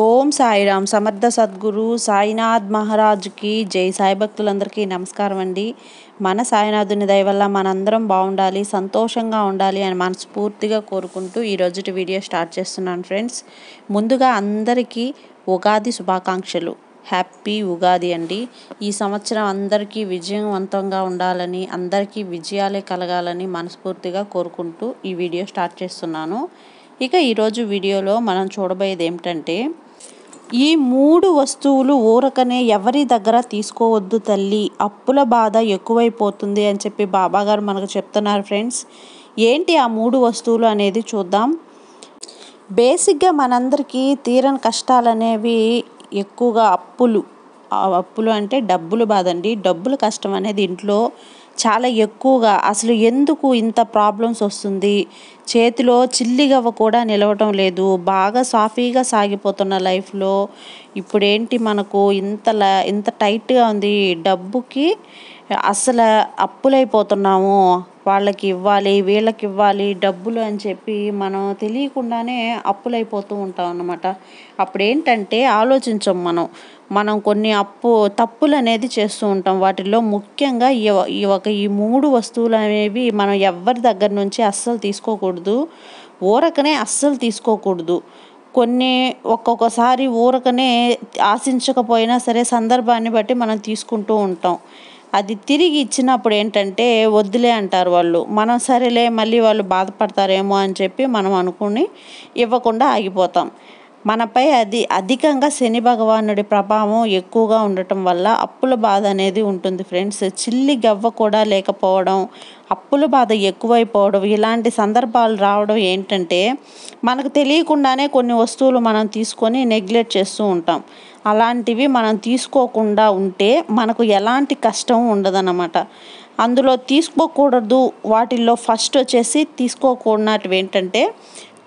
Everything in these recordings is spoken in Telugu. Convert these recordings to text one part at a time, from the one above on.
ఓం సాయిరామ్ సమర్థ సద్గురు సాయినాథ్ మహారాజుకి జై సాయి భక్తులందరికీ నమస్కారం అండి మన సాయినాథుని దయవల్ల మనందరం బాగుండాలి సంతోషంగా ఉండాలి అని మనస్ఫూర్తిగా కోరుకుంటూ రోజుటి వీడియో స్టార్ట్ చేస్తున్నాను ఫ్రెండ్స్ ముందుగా అందరికీ ఉగాది శుభాకాంక్షలు హ్యాపీ ఉగాది అండి ఈ సంవత్సరం అందరికీ విజయవంతంగా ఉండాలని అందరికీ విజయాలే కలగాలని మనస్ఫూర్తిగా కోరుకుంటూ ఈ వీడియో స్టార్ట్ చేస్తున్నాను ఇక ఈరోజు వీడియోలో మనం చూడబోయేది ఏమిటంటే ఈ మూడు వస్తువులు ఊరకనే ఎవరి దగ్గర తీసుకోవద్దు తల్లి అప్పుల బాధ ఎక్కువైపోతుంది అని చెప్పి బాబాగారు మనకు చెప్తున్నారు ఫ్రెండ్స్ ఏంటి ఆ మూడు వస్తువులు అనేది చూద్దాం బేసిక్గా మనందరికీ తీరని కష్టాలు అనేవి ఎక్కువగా అప్పులు అప్పులు అంటే డబ్బులు బాధండి డబ్బులు కష్టం అనేది ఇంట్లో చాలా ఎక్కువగా అసలు ఎందుకు ఇంత ప్రాబ్లమ్స్ వస్తుంది చేతిలో చిల్లిగవ్వ కూడా నిలవటం లేదు బాగా సాఫీగా సాగిపోతున్న లైఫ్లో ఇప్పుడేంటి మనకు ఇంత ఇంత టైట్గా ఉంది డబ్బుకి అసలు అప్పులైపోతున్నాము వాళ్ళకి ఇవ్వాలి వీళ్ళకి ఇవ్వాలి డబ్బులు అని చెప్పి మనం తెలియకుండానే అప్పులైపోతూ ఉంటాం అన్నమాట అప్పుడు ఏంటంటే ఆలోచించం మనం మనం కొన్ని అప్పు తప్పులు అనేది చేస్తూ ఉంటాం వాటిల్లో ముఖ్యంగా ఈ ఒక ఈ మూడు వస్తువులు అనేవి మనం ఎవరి దగ్గర నుంచి అస్సలు తీసుకోకూడదు ఊరకనే అస్సలు తీసుకోకూడదు కొన్ని ఒక్కొక్కసారి ఊరకనే ఆశించకపోయినా సరే సందర్భాన్ని బట్టి మనం తీసుకుంటూ ఉంటాం అది తిరిగి ఇచ్చినప్పుడు ఏంటంటే వద్దులే అంటారు వాళ్ళు మనం సరేలే మళ్ళీ వాళ్ళు బాధపడతారేమో అని చెప్పి మనం అనుకుని ఇవ్వకుండా ఆగిపోతాం మనపై అది అధికంగా శని భగవానుడి ప్రభావం ఎక్కువగా ఉండటం వల్ల అప్పుల బాధ అనేది ఉంటుంది ఫ్రెండ్స్ చిల్లి గవ్వ కూడా లేకపోవడం అప్పుల బాధ ఎక్కువైపోవడం ఇలాంటి సందర్భాలు రావడం ఏంటంటే మనకు తెలియకుండానే కొన్ని వస్తువులు మనం తీసుకొని నెగ్లెక్ట్ చేస్తూ ఉంటాం అలాంటివి మనం తీసుకోకుండా ఉంటే మనకు ఎలాంటి కష్టం ఉండదన్నమాట అందులో తీసుకోకూడదు వాటిల్లో ఫస్ట్ వచ్చేసి తీసుకోకూడనటివి ఏంటంటే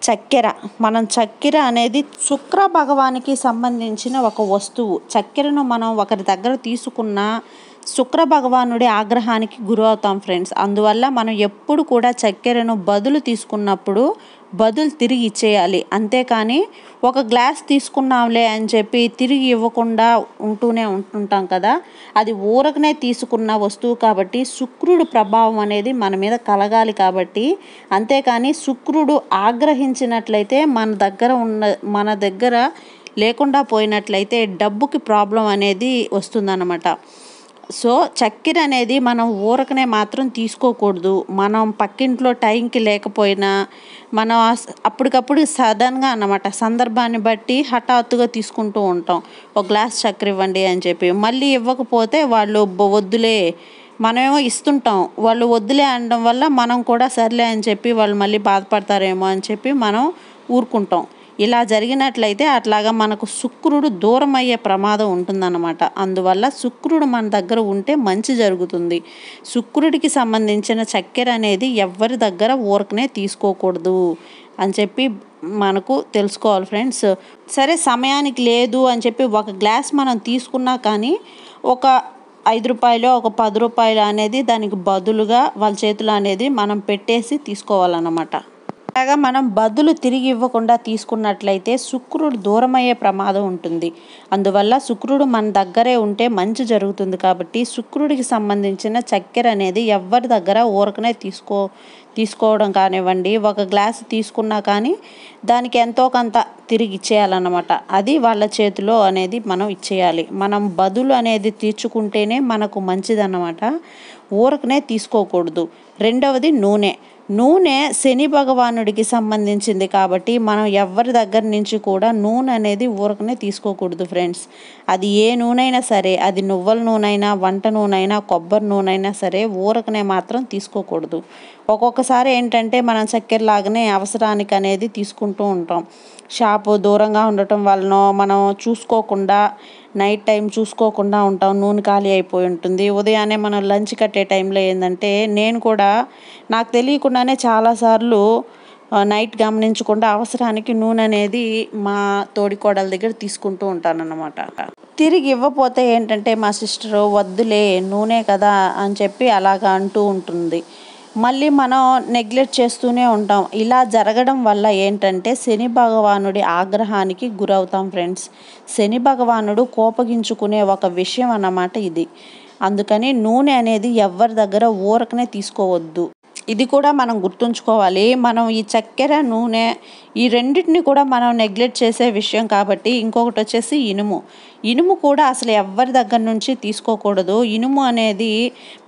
చక్కెర మనం చక్కెర అనేది శుక్ర భగవానికి సంబంధించిన ఒక వస్తువు చక్కెరను మనం ఒకరి దగ్గర తీసుకున్న శుక్ర భగవానుడి ఆగ్రహానికి గురవుతాం ఫ్రెండ్స్ అందువల్ల మనం ఎప్పుడు కూడా చక్కెరను బదులు తీసుకున్నప్పుడు బదులు తిరిగి ఇచ్చేయాలి అంతేకాని ఒక గ్లాస్ తీసుకున్నాంలే అని చెప్పి తిరిగి ఇవ్వకుండా ఉంటూనే ఉంటుంటాం కదా అది ఊరకనే తీసుకున్న వస్తువు కాబట్టి శుక్రుడు ప్రభావం అనేది మన మీద కలగాలి కాబట్టి అంతేకాని శుక్రుడు ఆగ్రహించినట్లయితే మన దగ్గర ఉన్న మన దగ్గర లేకుండా పోయినట్లయితే డబ్బుకి ప్రాబ్లం అనేది వస్తుందన్నమాట సో చక్కెర అనేది మనం ఊరకనే మాత్రం తీసుకోకూడదు మనం పక్కింట్లో టైంకి లేకపోయినా మనం అప్పటికప్పుడు సడన్గా అన్నమాట సందర్భాన్ని బట్టి హఠాత్తుగా తీసుకుంటూ ఉంటాం ఒక గ్లాస్ చక్కెర ఇవ్వండి అని చెప్పి మళ్ళీ ఇవ్వకపోతే వాళ్ళు వద్దులే మనమేమో ఇస్తుంటాం వాళ్ళు వద్దులే అనడం వల్ల మనం కూడా సర్లే అని చెప్పి వాళ్ళు మళ్ళీ బాధపడతారేమో అని చెప్పి మనం ఊరుకుంటాం ఇలా జరిగినట్లయితే అట్లాగా మనకు శుక్రుడు దూరం అయ్యే ప్రమాదం ఉంటుందన్నమాట అందువల్ల శుక్రుడు మన దగ్గర ఉంటే మంచి జరుగుతుంది శుక్రుడికి సంబంధించిన చక్కెర అనేది ఎవరి దగ్గర ఊరకనే తీసుకోకూడదు అని చెప్పి మనకు తెలుసుకోవాలి ఫ్రెండ్స్ సరే సమయానికి లేదు అని చెప్పి ఒక గ్లాస్ మనం తీసుకున్నా కానీ ఒక ఐదు రూపాయలు ఒక పది రూపాయలు అనేది దానికి బదులుగా వాళ్ళ చేతులు అనేది మనం పెట్టేసి తీసుకోవాలన్నమాట అలాగా మనం బదులు తిరిగి ఇవ్వకుండా తీసుకున్నట్లయితే శుక్రుడు దూరమయ్యే ప్రమాదం ఉంటుంది అందువల్ల శుక్రుడు మన దగ్గరే ఉంటే మంచి జరుగుతుంది కాబట్టి శుక్రుడికి సంబంధించిన చక్కెర అనేది ఎవరి దగ్గర ఊరకనే తీసుకో తీసుకోవడం కానివ్వండి ఒక గ్లాస్ తీసుకున్నా కానీ దానికి ఎంతో కొంత తిరిగి ఇచ్చేయాలన్నమాట అది వాళ్ళ చేతిలో అనేది మనం ఇచ్చేయాలి మనం బదులు అనేది తీర్చుకుంటేనే మనకు మంచిదన్నమాట ఊరకనే తీసుకోకూడదు రెండవది నూనె నూనె శని భగవానుడికి సంబంధించింది కాబట్టి మనం ఎవరి దగ్గర నుంచి కూడా నూనె అనేది ఊరకనే తీసుకోకూడదు ఫ్రెండ్స్ అది ఏ అయినా సరే అది నువ్వుల నూనైనా వంట నూనైనా కొబ్బరి నూనె అయినా సరే ఊరకనే మాత్రం తీసుకోకూడదు ఒక్కొక్కసారి ఏంటంటే మనం చక్కెర లాగానే అవసరానికి అనేది తీసుకుంటూ ఉంటాం షాపు దూరంగా ఉండటం వలన మనం చూసుకోకుండా నైట్ టైం చూసుకోకుండా ఉంటాం నూనె ఖాళీ అయిపోయి ఉంటుంది ఉదయాన్నే మనం లంచ్ కట్టే టైంలో ఏంటంటే నేను కూడా నాకు తెలియకుండానే చాలాసార్లు నైట్ గమనించకుండా అవసరానికి నూనె అనేది మా తోడికోడల దగ్గర తీసుకుంటూ ఉంటాను తిరిగి ఇవ్వపోతే ఏంటంటే మా సిస్టరు వద్దులే నూనె కదా అని చెప్పి అలాగ అంటూ ఉంటుంది మళ్ళీ మనం నెగ్లెక్ట్ చేస్తూనే ఉంటాం ఇలా జరగడం వల్ల ఏంటంటే శని భగవానుడి ఆగ్రహానికి గురవుతాం ఫ్రెండ్స్ శని భగవానుడు కోపగించుకునే ఒక విషయం అన్నమాట ఇది అందుకని నూనె అనేది ఎవరి దగ్గర ఊరకనే తీసుకోవద్దు ఇది కూడా మనం గుర్తుంచుకోవాలి మనం ఈ చక్కెర నూనె ఈ రెండింటిని కూడా మనం నెగ్లెక్ట్ చేసే విషయం కాబట్టి ఇంకొకటి వచ్చేసి ఇనుము ఇనుము కూడా అసలు ఎవరి దగ్గర నుంచి తీసుకోకూడదు ఇనుము అనేది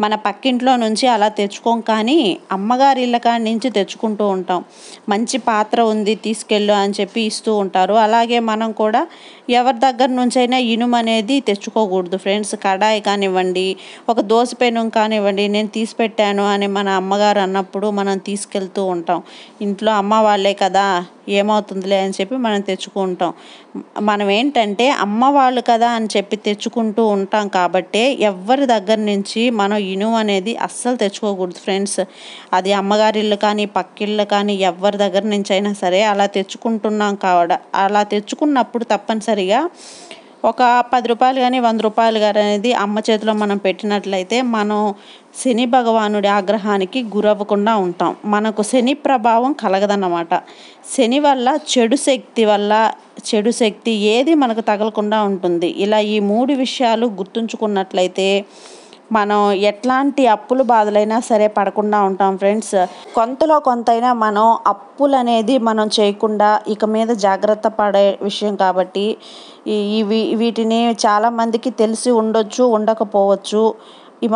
మన పక్కింట్లో నుంచి అలా తెచ్చుకోం కానీ అమ్మగారి ఇళ్ళ కాడి నుంచి తెచ్చుకుంటూ ఉంటాం మంచి పాత్ర ఉంది తీసుకెళ్ళు అని చెప్పి ఇస్తూ ఉంటారు అలాగే మనం కూడా ఎవరి దగ్గర నుంచైనా ఇనుము అనేది తెచ్చుకోకూడదు ఫ్రెండ్స్ కడాయి కానివ్వండి ఒక దోశ పెనం కానివ్వండి నేను తీసి పెట్టాను అని మన అమ్మగారు అన్నప్పుడు మనం తీసుకెళ్తూ ఉంటాం ఇంట్లో అమ్మ వాళ్ళే కదా ఏమవుతుందిలే అని చెప్పి మనం తెచ్చుకుంటాం మనం ఏంటంటే అమ్మ వాళ్ళు కదా అని చెప్పి తెచ్చుకుంటూ ఉంటాం కాబట్టి ఎవరి దగ్గర నుంచి మనం ఇనుము అనేది అస్సలు తెచ్చుకోకూడదు ఫ్రెండ్స్ అది అమ్మగారి ఇల్లు కానీ పక్కిళ్ళు కానీ ఎవరి దగ్గర నుంచి అయినా సరే అలా తెచ్చుకుంటున్నాం కావడ అలా తెచ్చుకున్నప్పుడు తప్పనిసరిగా ఒక పది రూపాయలు కానీ వంద రూపాయలు కానీ అనేది అమ్మ చేతిలో మనం పెట్టినట్లయితే మనం శని భగవానుడి ఆగ్రహానికి గురవ్వకుండా ఉంటాం మనకు శని ప్రభావం కలగదన్నమాట శని వల్ల చెడు శక్తి వల్ల చెడు శక్తి ఏది మనకు తగలకుండా ఉంటుంది ఇలా ఈ మూడు విషయాలు గుర్తుంచుకున్నట్లయితే మనం ఎట్లాంటి అప్పులు బాధలైనా సరే పడకుండా ఉంటాం ఫ్రెండ్స్ కొంతలో కొంతైనా మనం అప్పులు అనేది మనం చేయకుండా ఇక మీద జాగ్రత్త పడే విషయం కాబట్టి ఇవి వీటిని చాలామందికి తెలిసి ఉండొచ్చు ఉండకపోవచ్చు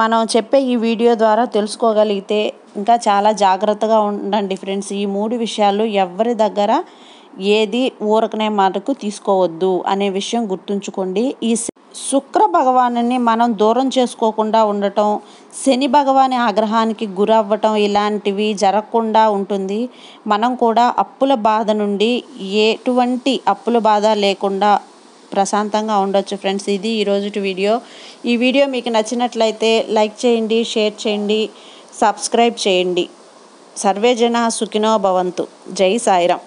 మనం చెప్పే ఈ వీడియో ద్వారా తెలుసుకోగలిగితే ఇంకా చాలా జాగ్రత్తగా ఉండండి ఫ్రెండ్స్ ఈ మూడు విషయాలు ఎవరి దగ్గర ఏది ఊరకనే మాటకు తీసుకోవద్దు అనే విషయం గుర్తుంచుకోండి ఈ శుక్ర భగవాను మనం దూరం చేసుకోకుండా ఉండటం శని భగవాని ఆగ్రహానికి గురవ్వటం ఇలాంటివి జరగకుండా ఉంటుంది మనం కూడా అప్పుల బాధ నుండి ఎటువంటి అప్పుల బాధ లేకుండా ప్రశాంతంగా ఉండొచ్చు ఫ్రెండ్స్ ఇది ఈరోజు వీడియో ఈ వీడియో మీకు నచ్చినట్లయితే లైక్ చేయండి షేర్ చేయండి సబ్స్క్రైబ్ చేయండి సర్వే జన సుఖినో భవంతు జై సాయిరాం